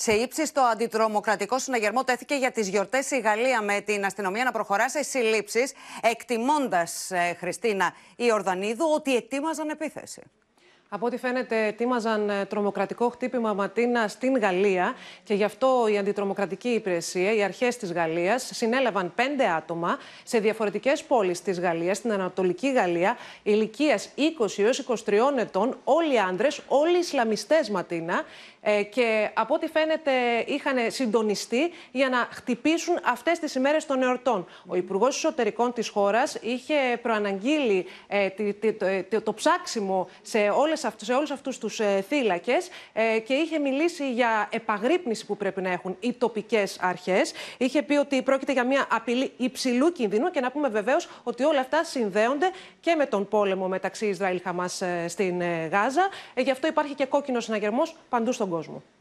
Σε ύψιστο αντιτρομοκρατικό συναγερμό τέθηκε για τις γιορτές η Γαλλία με την αστυνομία να προχωρά σε συλλήψεις, εκτιμώντας, ε, Χριστίνα Ιορδανίδου, ότι ετοίμαζαν επίθεση. Από ό,τι φαίνεται, ετοίμαζαν ε, τρομοκρατικό χτύπημα ματίνα στην Γαλλία και γι' αυτό η αντιτρομοκρατική υπηρεσία, οι αρχές της Γαλλίας, συνέλαβαν πέντε άτομα σε διαφορετικές πόλεις της Γαλλίας, στην Ανατολική Γαλλία, ηλικίας 20 έω 23 ετών, όλοι άντρες, όλοι Ισλαμιστές ματίνα. Ε, και από ό,τι φαίνεται, είχαν συντονιστεί για να χτυπήσουν αυτές τις ημέρες των εορτών. Ο Υπουργός Εσωτερικών της χώρας είχε προαναγγείλει ε, το ψάξιμο σε όλες σε όλους αυτούς τους ε, θύλακες ε, και είχε μιλήσει για επαγρύπνηση που πρέπει να έχουν οι τοπικές αρχές. Είχε πει ότι πρόκειται για μια απειλή υψηλού κινδύνου και να πούμε βεβαίως ότι όλα αυτά συνδέονται και με τον πόλεμο μεταξύ Χαμάς ε, στην Γάζα. Γι' αυτό υπάρχει και κόκκινος συναγερμός παντού στον κόσμο.